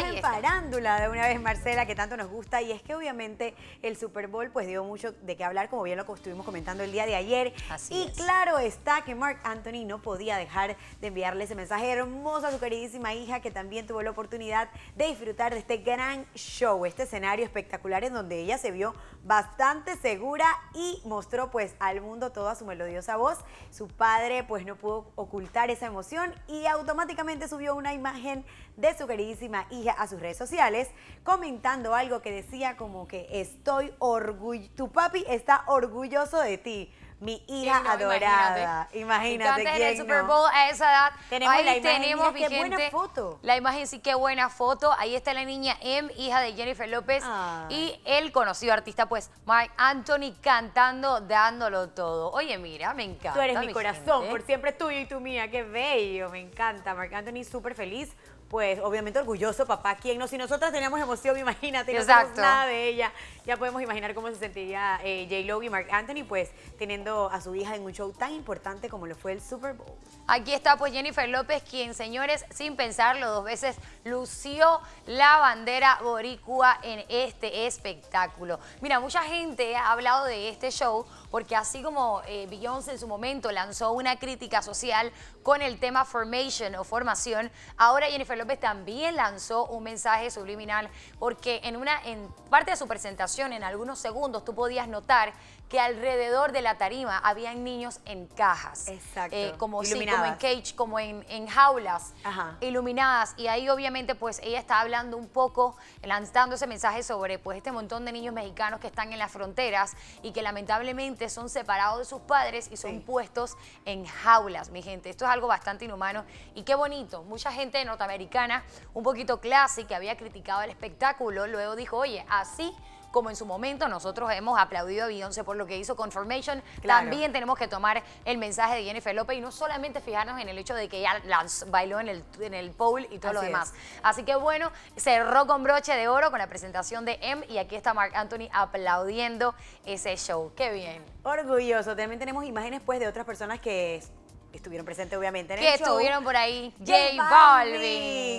en farándula de una vez, Marcela, que tanto nos gusta. Y es que obviamente el Super Bowl pues dio mucho de qué hablar, como bien lo estuvimos comentando el día de ayer. y claro está que Mark Anthony no podía dejar de enviarle ese mensaje hermoso a su queridísima hija, que también tuvo la oportunidad de disfrutar de este gran show, este escenario espectacular en donde ella se vio bastante segura y mostró pues al mundo toda su melodiosa voz. Su padre pues no pudo ocultar esa emoción y automáticamente subió una imagen de su queridísima hija a sus redes sociales comentando algo que decía como que estoy orgulloso, tu papi está orgulloso de ti. Mi hija adorada. Imagínate. imagínate en el Super Bowl a esa edad. Tenemos la imagen, buena foto. La imagen sí, qué buena foto. Ahí está la niña M, hija de Jennifer López. Y el conocido artista, pues, Mark Anthony, cantando, dándolo todo. Oye, mira, me encanta. Tú eres mi, corazón, por siempre tuyo y tu mía. Qué bello, me encanta. Mark Anthony, súper feliz pues obviamente orgulloso, papá, ¿quién no? Si nosotras teníamos emoción, imagínate, Exacto. no nada de ella, ya podemos imaginar cómo se sentiría eh, J-Lo y Mark Anthony, pues teniendo a su hija en un show tan importante como lo fue el Super Bowl. Aquí está pues Jennifer López, quien señores, sin pensarlo dos veces, lució la bandera boricua en este espectáculo. Mira, mucha gente ha hablado de este show porque así como eh, Beyoncé en su momento lanzó una crítica social con el tema formation o formación, ahora Jennifer López también lanzó un mensaje subliminal porque en, una, en parte de su presentación, en algunos segundos, tú podías notar que alrededor de la tarima habían niños en cajas. Eh, como, en cage, como en, jaulas iluminadas. Y ahí obviamente pues ella está hablando un poco, lanzando ese mensaje sobre pues este montón de niños mexicanos que están en las fronteras y que lamentablemente son separados de sus padres y son puestos en jaulas, mi gente. Esto es algo bastante inhumano y qué bonito. Mucha gente norteamericana un poquito clásico que había criticado el espectáculo, luego dijo, oye, así como en su momento nosotros hemos aplaudido a Beyoncé por lo que hizo Confirmation, también tenemos que tomar el mensaje de Jennifer López y no solamente fijarnos en el hecho de que ya bailó en el, en el pole y todo lo demás. Así que bueno, cerró con broche de oro con la presentación de M y aquí está Mark Anthony aplaudiendo ese show. ¡Qué bien! Orgulloso. También tenemos imágenes pues de otras personas que estuvieron presentes obviamente en el que estuvieron por ahí J Balvin.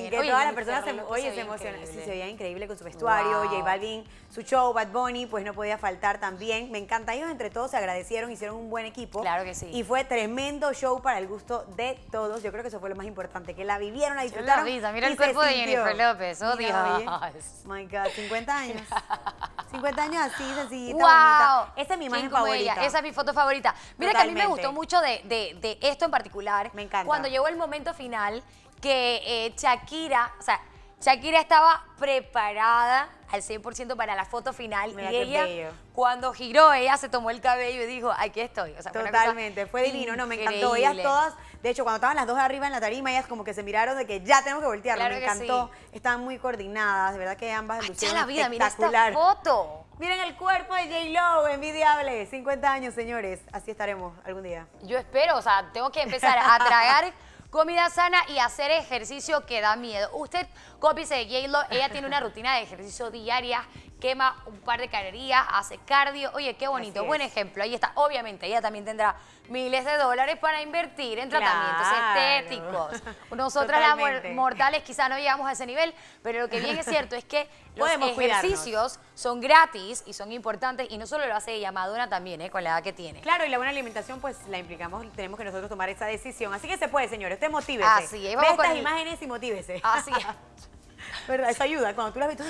Que todas las personas se, oye, se emocionaron. se veía increíble con su vestuario, J Balvin, su show, Bad Bunny, pues no podía faltar también. Me encanta, ellos entre todos se agradecieron, hicieron un buen equipo. Claro que sí. Y fue tremendo show para el gusto de todos. Yo creo que eso fue lo más importante, que la vivieron, la disfrutaron. mira el cuerpo de Jennifer López, oh Dios. my God, 50 años. 50 años así, sencillita, wow. Esa es mi imagen favorita. Esa es mi foto favorita. Mira que a mí me gustó mucho de, de, de esto en particular. Me encanta. Cuando llegó el momento final, que eh, Shakira, o sea, Shakira estaba preparada al 100% para la foto final y ella cuando giró ella se tomó el cabello y dijo aquí estoy totalmente fue divino no me encantó ellas todas de hecho cuando estaban las dos arriba en la tarima ellas como que se miraron de que ya tenemos que voltear. me encantó estaban muy coordinadas de verdad que ambas lucieron la vida espectacular. foto Miren el cuerpo de J-Lo, envidiable. 50 años, señores. Así estaremos algún día. Yo espero, o sea, tengo que empezar a tragar comida sana y hacer ejercicio que da miedo. Usted, cópice de j ella tiene una rutina de ejercicio diaria quema un par de calorías, hace cardio. Oye, qué bonito, buen ejemplo. Ahí está, obviamente, ella también tendrá miles de dólares para invertir en tratamientos estéticos. Nosotras las mortales quizá no llegamos a ese nivel, pero lo que bien es cierto es que los ejercicios son gratis y son importantes y no solo lo hace ella, Madonna también, eh, con la edad que tiene. Claro, y la buena alimentación pues la implicamos, tenemos que nosotros tomar esa decisión. Así que se puede, señores, usted motívese. Así Ve estas imágenes y motívese. Así es. ¿verdad? ayuda. Cuando tú la ves, tú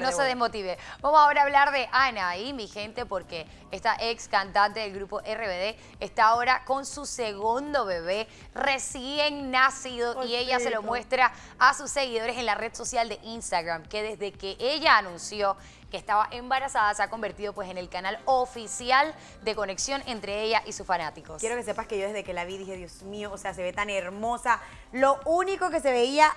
no, se desmotive. Vamos ahora a hablar de Ana y mi gente, porque esta ex cantante del grupo RBD está ahora con su segundo bebé recién nacido y ella se lo muestra a sus seguidores en la red social de Instagram, que desde que ella anunció que estaba embarazada se ha convertido pues en el canal oficial de conexión entre ella y sus fanáticos. Quiero que sepas que yo desde que la vi dije, Dios mío, o sea, se ve tan hermosa. Lo único que se veía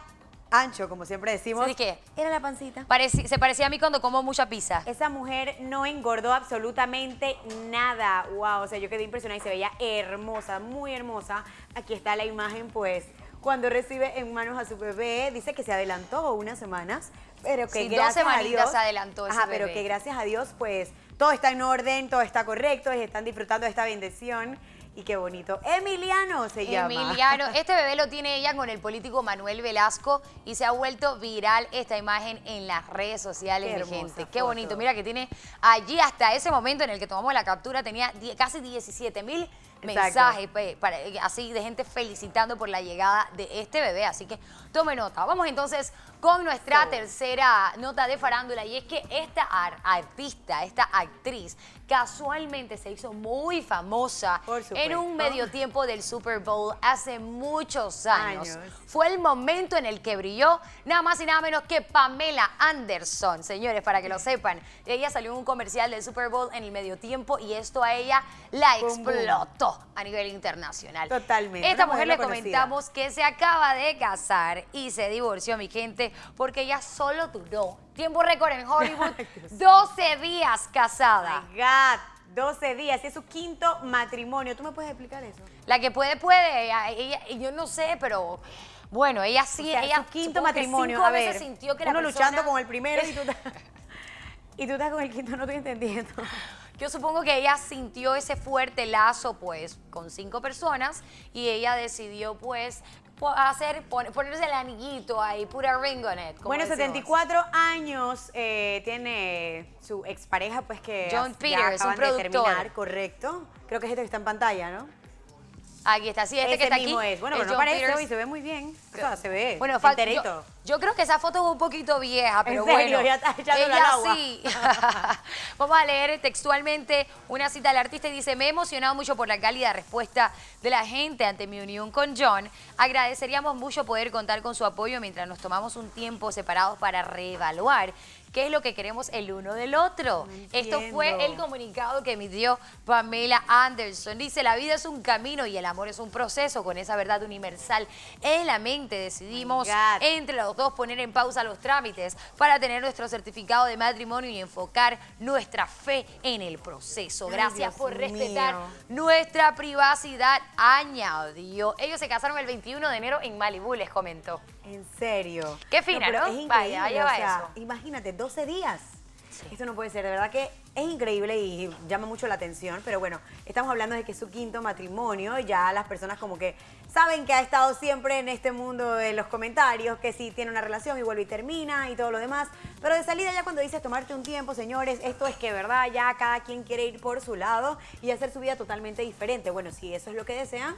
ancho, como siempre decimos. ¿Sí, qué? Era la pancita. se parecía a mí cuando como mucha pizza. Esa mujer no engordó absolutamente nada. Wow, o sea, yo quedé impresionada y se veía hermosa, muy hermosa. Aquí está la imagen, pues, cuando recibe en manos a su bebé. Dice que se adelantó unas semanas, pero que gracias a Dios... adelantó pero que gracias a Dios, pues, todo está en orden, todo está correcto, están disfrutando de esta bendición. Y qué bonito. Emiliano se llama. Emiliano. Este bebé lo tiene ella con el político Manuel Velasco y se ha vuelto viral esta imagen en las redes sociales de gente. Qué bonito. Mira que tiene allí hasta ese momento en el que tomamos la captura tenía casi 17 mil mensajes así de gente felicitando por la llegada de este bebé. Así que tome nota. Vamos entonces con nuestra tercera nota de farándula y es que esta artista, esta actriz, casualmente se hizo muy famosa en un medio tiempo del Super Bowl hace muchos años. Fue el momento en el que brilló nada más y nada menos que Pamela Anderson, señores, para que lo sepan. Ella salió en un comercial del Super Bowl en el medio tiempo y esto a ella la explotó a nivel internacional. Totalmente. Esta mujer, le comentamos que se acaba de casar y se divorció, mi gente porque ella solo duró, tiempo récord en Hollywood, 12 días casada. Oh my God. 12 días, y es su quinto matrimonio. ¿Tú me puedes explicar eso? La que puede, puede. Ella, yo no sé, pero bueno, ella sí. Es su quinto matrimonio. a veces sintió que uno la luchando con el primero y tú, estás, y tú estás con el quinto, no estoy entendiendo. Yo supongo que ella sintió ese fuerte lazo, pues, con cinco personas y ella decidió, pues, hacer, ponerse el anillito ahí, pura ringonet. Como bueno, 74 años eh, tiene su expareja, pues que John acaban un de terminar, correcto. Creo que es este que está en pantalla, ¿no? Aquí está, sí, este que está aquí. Es. Bueno, pero no parece se ve muy bien. se ve bueno, enterito. Yo, creo que esa foto es un poquito vieja, pero bueno. Ya está ella sí. Vamos a leer textualmente una cita del artista y dice, me he emocionado mucho por la cálida respuesta de la gente ante mi unión con John. Agradeceríamos mucho poder contar con su apoyo mientras nos tomamos un tiempo separados para reevaluar qué es lo que queremos el uno del otro. Esto fue el comunicado que emitió Pamela Anderson. Dice, la vida es un camino y el amor es un proceso. Con esa verdad universal en la mente decidimos entre los dos poner en pausa los trámites para tener nuestro certificado de matrimonio y enfocar nuestra fe en el proceso. Gracias por respetar nuestra privacidad, añadió. Ellos se casaron el 21 de enero en Malibú, les comentó. En serio. Qué fina, ¿no? Es increíble. Vaya, Imagínate, 12 días. Esto no puede ser, de verdad que es increíble y llama mucho la atención, pero bueno, estamos hablando de que es su quinto matrimonio, ya las personas como que saben que ha estado siempre en este mundo de los comentarios, que sí tiene una relación y vuelve y termina y todo lo demás, pero de salida ya cuando dices tomarte un tiempo, señores, esto es que verdad, ya cada quien quiere ir por su lado y hacer su vida totalmente diferente, bueno, si eso es lo que desean,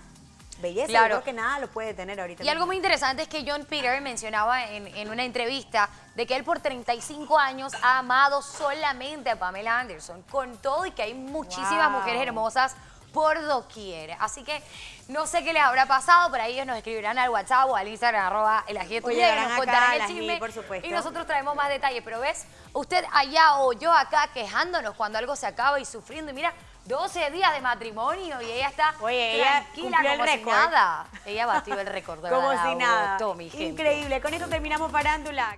belleza. Claro. que nada lo puede tener ahorita. Y algo muy interesante es que John Peter mencionaba en, una entrevista de que él por 35 años ha amado solamente a Pamela Anderson, con todo y que hay muchísimas mujeres hermosas por doquier. Así que no sé qué les habrá pasado, por ahí ellos nos escribirán al WhatsApp o al Instagram, arroba el y nos contarán el chisme. y nosotros traemos más detalles. Pero ves, usted allá o yo acá quejándonos cuando algo se acaba y sufriendo. Y mira, 12 días de matrimonio y ella está Oye, ella tranquila como el si nada. Ella batió el récord de Como si nada. Increíble. Con esto terminamos Parándula.